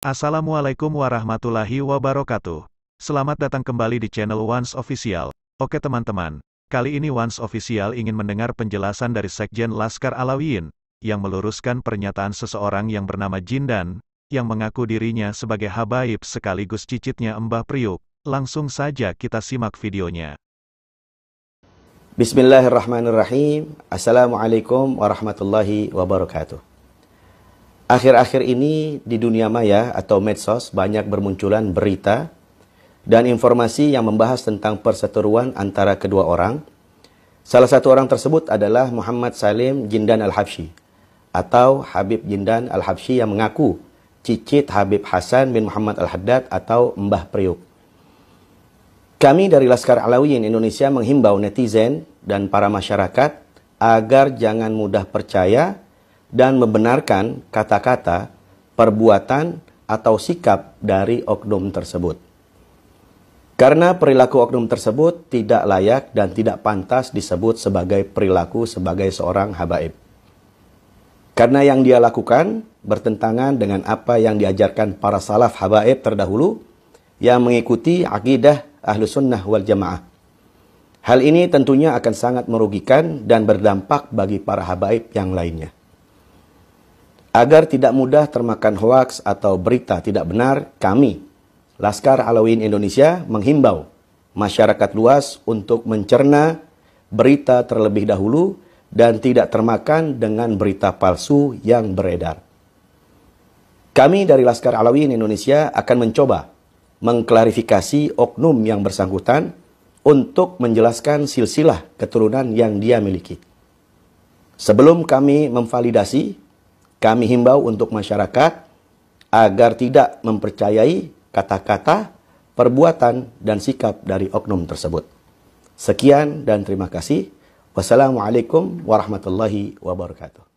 Assalamualaikum warahmatullahi wabarakatuh. Selamat datang kembali di channel Once Official. Oke teman-teman, kali ini Once Official ingin mendengar penjelasan dari Sekjen Laskar Alawiyin, yang meluruskan pernyataan seseorang yang bernama Jindan, yang mengaku dirinya sebagai habaib sekaligus cicitnya Mbah Priuk. Langsung saja kita simak videonya. Bismillahirrahmanirrahim. Assalamualaikum warahmatullahi wabarakatuh. Akhir-akhir ini di dunia maya atau medsos banyak bermunculan berita dan informasi yang membahas tentang perseteruan antara kedua orang. Salah satu orang tersebut adalah Muhammad Salim Jindan Al-Habsyi atau Habib Jindan Al-Habsyi yang mengaku cicit Habib Hasan bin Muhammad Al-Haddad atau Mbah Priuk. Kami dari Laskar Alawiyin Indonesia menghimbau netizen dan para masyarakat agar jangan mudah percaya dan membenarkan kata-kata, perbuatan, atau sikap dari oknum tersebut. Karena perilaku oknum tersebut tidak layak dan tidak pantas disebut sebagai perilaku sebagai seorang habaib. Karena yang dia lakukan bertentangan dengan apa yang diajarkan para salaf habaib terdahulu yang mengikuti akidah ahlu sunnah wal jamaah. Hal ini tentunya akan sangat merugikan dan berdampak bagi para habaib yang lainnya. Agar tidak mudah termakan hoaks atau berita tidak benar, kami, Laskar Halloween Indonesia, menghimbau masyarakat luas untuk mencerna berita terlebih dahulu dan tidak termakan dengan berita palsu yang beredar. Kami dari Laskar Alawin Indonesia akan mencoba mengklarifikasi oknum yang bersangkutan untuk menjelaskan silsilah keturunan yang dia miliki. Sebelum kami memvalidasi kami himbau untuk masyarakat agar tidak mempercayai kata-kata, perbuatan, dan sikap dari oknum tersebut. Sekian dan terima kasih. Wassalamualaikum warahmatullahi wabarakatuh.